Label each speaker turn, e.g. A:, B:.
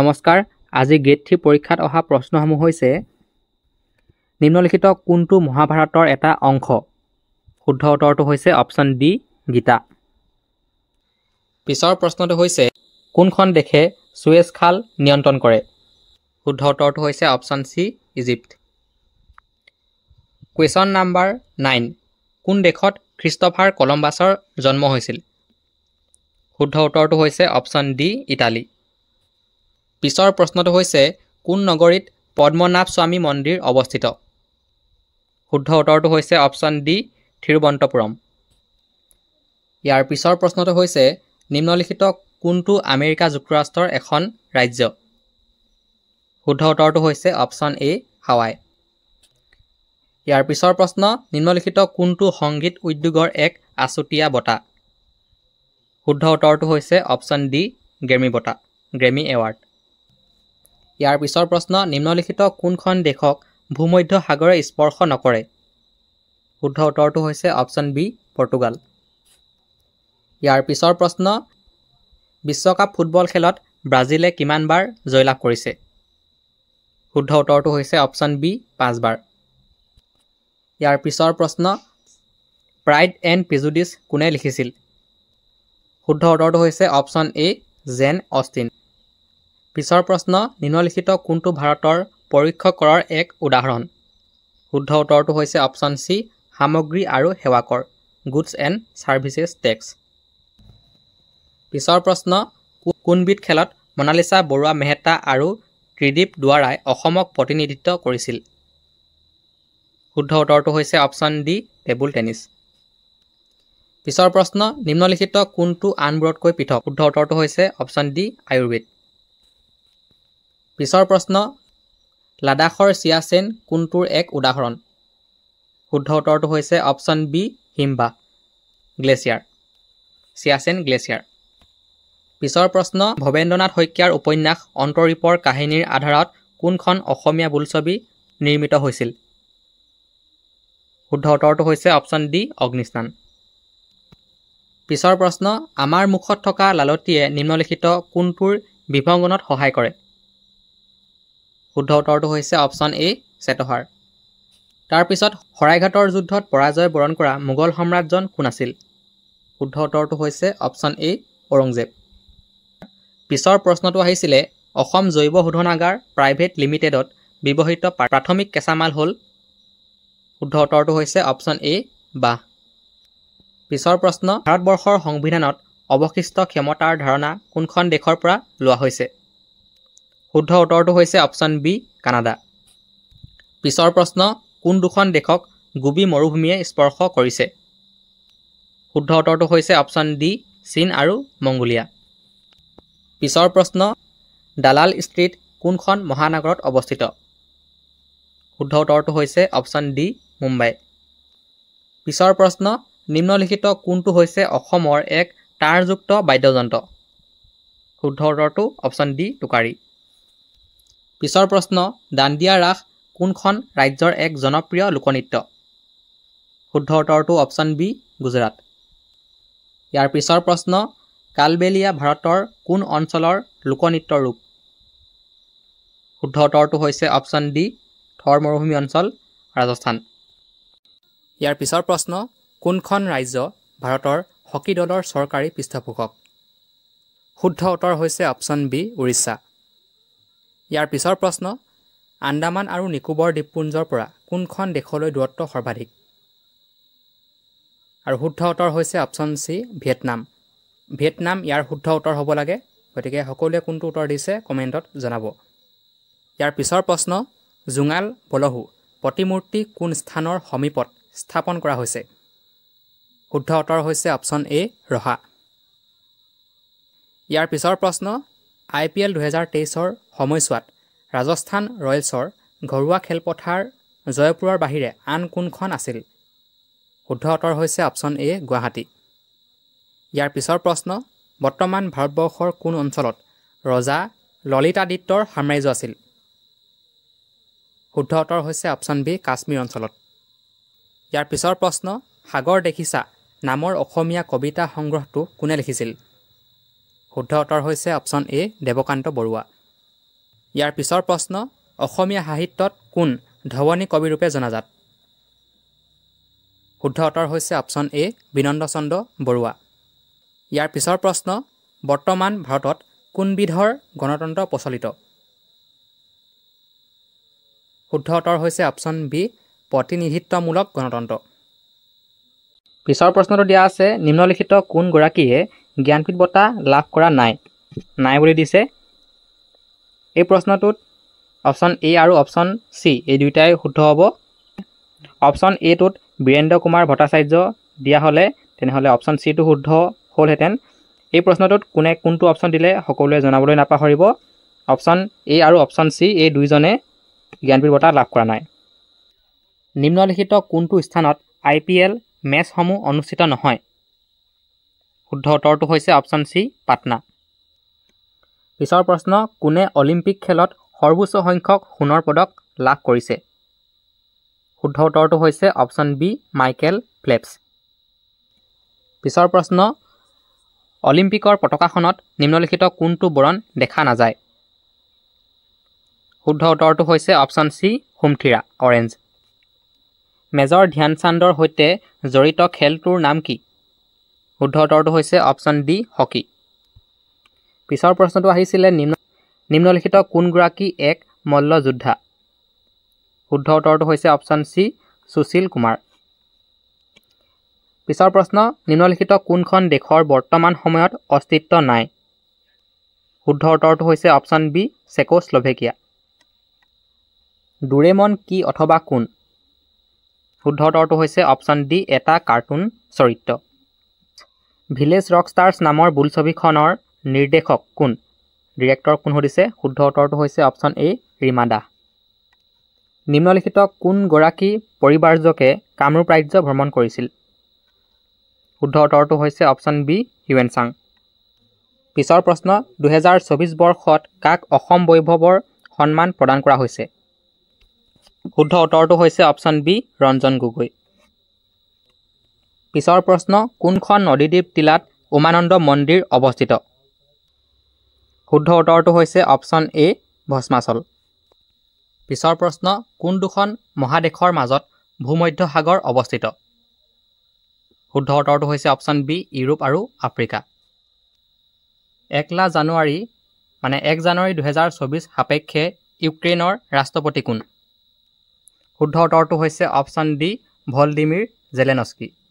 A: নমস্কাৰ আজি grade three পৰীক্ষাত অহা প্ৰশ্নসমূহ হৈছে নিম্নলিখিত কোনটো মহাভাৰতৰ এটা অংশ শুদ্ধ উত্তৰটো হৈছে অপশ্যন ডি গীতা পিছৰ প্ৰশ্নটো হৈছে কোনখন দেশে চুৱেজ খাল নিয়ন্ত্ৰণ কৰে শুদ্ধ উত্তৰটো হৈছে option C Egypt question number nine কোন দেশত খ্ৰীষ্টফাৰ কলম্বাছৰ জন্ম হৈছিল শুদ্ধ উত্তৰটো হৈছে অপশ্যন ডি ইটালী পিছৰ প্ৰশ্নটো হৈছে কোন নগৰীত পদ্মনাভ স্বামী মন্দিৰ অৱস্থিত শুদ্ধ উত্তৰটো হৈছে অপশ্যন ডি থিৰুৱন্তপুৰম ইয়াৰ পিছৰ প্ৰশ্নটো হৈছে নিম্নলিখিত কোনটো আমেৰিকা যুক্তৰাষ্ট্ৰৰ এখন ৰাজ্য শুদ্ধ উত্তৰটো হৈছে অপশ্যন এ হাৱাই ইয়াৰ পিছৰ প্ৰশ্ন নিম্নলিখিত কোনটো সংগীত উদ্যোগৰ এক আছুতীয়া বঁটা শুদ্ধ উত্তৰটো হৈছে অপশ্যন ডি গ্ৰেমী বঁটা গ্ৰেমি এৱাৰ্ড ইয়াৰ পিছৰ প্ৰশ্ন নিম্নলিখিত কোনখন দেশক ভূমধ্য সাগৰে স্পৰ্শ নকৰে শুদ্ধ উত্তৰটো হৈছে অপশ্যন বি পৰ্তুগাল ইয়াৰ পিছৰ প্ৰশ্ন বিশ্বকাপ ফুটবল খেলত ব্ৰাজিলে কিমানবাৰ জয়লাভ কৰিছে শুদ্ধ উত্তৰটো হৈছে অপশ্যন বি পাঁচবাৰ ইয়াৰ পিছৰ প্ৰশ্ন প্ৰাইড এণ্ড পিজুডিছ কোনে লিখিছিল শুদ্ধ উত্তৰটো হৈছে অপশ্যন এ জেন অষ্টিন পিছৰ প্ৰশ্ন নিম্নলিখিত কোনটো ভাৰতৰ পৰীক্ষ কৰাৰ এক উদাহৰণ শুদ্ধ উত্তৰটো হৈছে অপশ্যন চি সামগ্ৰী আৰু সেৱাকৰ গুডছ এণ্ড ছাৰ্ভিচেছ টেক্স পিছৰ প্ৰশ্ন কোনবিধ খেলত মনালিচা বৰুৱা মেহতা আৰু ত্ৰিদীপ দুৱাৰাই অসমক প্ৰতিনিধিত্ব কৰিছিল শুদ্ধ উত্তৰটো হৈছে অপশ্যন ডি টেবুল টেনিছ পিছৰ প্ৰশ্ন নিম্নলিখিত কোনটো আনবোৰতকৈ পৃথক শুদ্ধ উত্তৰটো হৈছে অপশ্যন ডি আয়ুৰ্বেদ পিছৰ প্ৰশ্ন লাডাখৰ চিয়াচেন কোনটোৰ এক উদাহৰণ শুদ্ধ উত্তৰটো হৈছে অপশ্যন বি হিম্বা গ্লেচিয়াৰ চিয়াচেন গ্লেচিয়াৰ পিছৰ প্ৰশ্ন ভৱেন্দ্ৰনাথ শইকীয়াৰ উপন্যাস অন্তৰীপৰ কাহিনীৰ আধাৰত কোনখন অসমীয়া বোলছবি নিৰ্মিত হৈছিল শুদ্ধ উত্তৰটো হৈছে অপশ্যন ডি অগ্নিস্নান পিছৰ প্ৰশ্ন আমাৰ মুখত থকা লালতীয়ে নিম্নলিখিত কোনটোৰ বিভংগনত সহায় কৰে শুদ্ধ উত্তৰটো হৈছে অপশ্যন এ চেতহাৰ তাৰপিছত শৰাইঘাটৰ যুদ্ধত পৰাজয় বৰণ কৰা মোগল সম্ৰাটজন কোন আছিল শুদ্ধ উত্তৰটো হৈছে অপশ্যন এ ঔৰংজেব পিছৰ প্ৰশ্নটো আহিছিলে অসম জৈৱ শোধনাগাৰ প্ৰাইভেট লিমিটেডত ব্যৱহৃত প্ৰাথমিক কেঁচামাল হ'ল শুদ্ধ উত্তৰটো হৈছে অপশ্যন এ বাহ পিছৰ প্ৰশ্ন ভাৰতবৰ্ষৰ সংবিধানত অৱশিষ্ট ক্ষমতাৰ ধাৰণা কোনখন দেশৰ পৰা লোৱা হৈছে শুদ্ধ উত্তৰটো হৈছে অপশ্যন বি কানাডা পিছৰ প্ৰশ্ন কোন দুখন দেশক গুবি মৰুভূমিয়ে স্পৰ্শ কৰিছে শুদ্ধ উত্তৰটো হৈছে অপশ্যন ডি চীন আৰু মংগোলীয়া পিছৰ প্ৰশ্ন দালাল ষ্ট্ৰীট কোনখন মহানগৰত অৱস্থিত শুদ্ধ উত্তৰটো হৈছে অপশ্যন ডি মুম্বাই পিছৰ প্ৰশ্ন নিম্নলিখিত কোনটো হৈছে অসমৰ এক তাঁৰযুক্ত বাদ্যযন্ত্ৰ শুদ্ধ উত্তৰটো অপশ্যন ডি টোকাৰী পিছৰ প্ৰশ্ন দাণ্ডিয়া ৰাস কোনখন ৰাজ্যৰ এক জনপ্ৰিয় লোকনৃত্য শুদ্ধ উত্তৰটো অপশ্যন বি গুজৰাট ইয়াৰ পিছৰ প্ৰশ্ন কালবেলিয়া ভাৰতৰ কোন অঞ্চলৰ লোকনৃত্য ৰূপ শুদ্ধ উত্তৰটো হৈছে অপশ্যন ডি থৰ মৰুভূমি অঞ্চল ৰাজস্থান ইয়াৰ পিছৰ প্ৰশ্ন কোনখন ৰাজ্য ভাৰতৰ হকী দলৰ চৰকাৰী পৃষ্ঠপোষক শুদ্ধ উত্তৰ হৈছে অপশ্যন বি উৰিষ্যা ইয়াৰ পিছৰ প্ৰশ্ন আন্দামান আৰু নিকোবৰ দ্বীপপুঞ্জৰ পৰা কোনখন দেশলৈ দূৰত্ব সৰ্বাধিক আৰু শুদ্ধ উত্তৰ হৈছে অপশ্যন চি ভিয়েটনাম ভিয়েটনাম ইয়াৰ শুদ্ধ উত্তৰ হ'ব লাগে গতিকে সকলোৱে কোনটো উত্তৰ দিছে কমেণ্টত জনাব ইয়াৰ পিছৰ প্ৰশ্ন জোঙাল বলহু প্ৰতিমূৰ্তি কোন স্থানৰ সমীপত স্থাপন কৰা হৈছে শুদ্ধ উত্তৰ হৈছে অপশ্যন এ ৰহা ইয়াৰ পিছৰ প্ৰশ্ন আই পি এল দুহেজাৰ তেইছৰ সময়ছোৱাত ৰাজস্থান ৰয়েলছৰ ঘৰুৱা খেলপথাৰ জয়পুৰৰ বাহিৰে আন কোনখন আছিল শুদ্ধ উত্তৰ হৈছে অপশ্যন এ গুৱাহাটী ইয়াৰ পিছৰ প্ৰশ্ন বৰ্তমান ভাৰতবৰ্ষৰ কোন অঞ্চলত ৰজা ললিতাদিত্যৰ সাম্ৰাজ্য আছিল শুদ্ধ উত্তৰ হৈছে অপশ্যন বি কাশ্মীৰ অঞ্চলত ইয়াৰ পিছৰ প্ৰশ্ন সাগৰ দেখিছা নামৰ অসমীয়া কবিতা সংগ্ৰহটো কোনে লিখিছিল শুদ্ধ উত্তৰ হৈছে অপশ্যন এ দেৱকান্ত বৰুৱা ইয়াৰ পিছৰ প্ৰশ্ন অসমীয়া সাহিত্যত কোন ধৱনী কবিৰূপে জনাজাত শুদ্ধ উত্তৰ হৈছে অপশ্যন এ বিনন্দ চন্দ্ৰ বৰুৱা ইয়াৰ পিছৰ প্ৰশ্ন বৰ্তমান ভাৰতত কোনবিধৰ গণতন্ত্ৰ প্ৰচলিত শুদ্ধ উত্তৰ হৈছে অপশ্যন বি প্ৰতিনিধিত্বমূলক গণতন্ত্ৰ পিছৰ প্ৰশ্নটো দিয়া আছে নিম্নলিখিত কোনগৰাকীয়ে জ্ঞানপীঠ বঁটা লাভ কৰা নাই নাই বুলি দিছে এই প্ৰশ্নটোত অপশ্যন এ আৰু অপশ্যন চি এই দুয়োটাই শুদ্ধ হ'ব অপশ্যন এটোত বীৰেন্দ্ৰ কুমাৰ ভট্টাচাৰ্য দিয়া হ'লে তেনেহ'লে অপশ্যন চিটো শুদ্ধ হ'লহেঁতেন এই প্ৰশ্নটোত কোনে কোনটো অপশ্যন দিলে সকলোৱে জনাবলৈ নাপাহৰিব অপশ্যন এ আৰু অপশ্যন চি এই দুয়োজনে জ্ঞানপীঠ বঁটা লাভ কৰা নাই নিম্নলিখিত কোনটো স্থানত আই পি এল মেচসমূহ অনুষ্ঠিত নহয় শুদ্ধ উত্তৰটো হৈছে অপশ্যন চি পাটনা পিছৰ প্ৰশ্ন কোনে অলিম্পিক খেলত সৰ্বোচ্চ সংখ্যক সোণৰ পদক লাভ কৰিছে শুদ্ধ উত্তৰটো হৈছে অপশ্যন বি মাইকেল ফ্লেপছ পিছৰ প্ৰশ্ন অলিম্পিকৰ পতাকাখনত নিম্নলিখিত কোনটো বৰণ দেখা নাযায় শুদ্ধ উত্তৰটো হৈছে অপশ্যন চি হোমথিৰা অৰেঞ্জ মেজৰ ধ্যানচান্দৰ সৈতে জড়িত খেলটোৰ নাম কি শুদ্ধ উত্তৰটো হৈছে অপশ্যন ডি হকী পিছৰ প্ৰশ্নটো আহিছিলে নিম্ন নিম্নলিখিত কোনগৰাকী এক মল্লযোদ্ধা শুদ্ধ উত্তৰটো হৈছে অপশ্যন চি সুশীল কুমাৰ পিছৰ প্ৰশ্ন নিম্নলিখিত কোনখন দেশৰ বৰ্তমান সময়ত অস্তিত্ব নাই শুদ্ধ উত্তৰটো হৈছে অপশ্যন বি শ্ল'ভেকিয়া ডুৰেমন কি অথবা কোন শুদ্ধ উত্তৰটো হৈছে অপশ্যন ডি এটা কাৰ্টুন চৰিত্ৰ ভিলেজ ৰক ষ্টাৰ্ছ নামৰ বুল ছবিখনৰ নিৰ্দেশক কোন ডিৰেক্টৰ কোন সুধিছে শুদ্ধ উত্তৰটো হৈছে অপশ্যন এ ৰীমা দাস নিম্নলিখিত কোনগৰাকী পৰিবাৰজকে কামৰূপ ৰাজ্য ভ্ৰমণ কৰিছিল শুদ্ধ উত্তৰটো হৈছে অপশ্যন বি হিউৱেন চাং পিছৰ প্ৰশ্ন দুহেজাৰ চৌবিছ বৰ্ষত কাক অসম বৈভৱৰ সন্মান প্ৰদান কৰা হৈছে শুদ্ধ উত্তৰটো হৈছে অপশ্যন বি ৰঞ্জন গগৈ পিছৰ প্ৰশ্ন কোনখন নদীদ্বীপ টিলাত উমানন্দ মন্দিৰ অৱস্থিত শুদ্ধ উত্তৰটো হৈছে অপশ্যন এ ভস্মাচল পিছৰ প্ৰশ্ন কোন দুখন মহাদেশৰ মাজত ভূমধ্য সাগৰ অৱস্থিত শুদ্ধ উত্তৰটো হৈছে অপশ্যন বি ইউৰোপ আৰু আফ্ৰিকা এক একলা জানুৱাৰী মানে এক জানুৱাৰী দুহেজাৰ চৌবিছ সাপেক্ষে ইউক্ৰেইনৰ ৰাষ্ট্ৰপতি কোন শুদ্ধ উত্তৰটো হৈছে অপশ্যন ডি ভলডিমিৰ জেলেনস্কি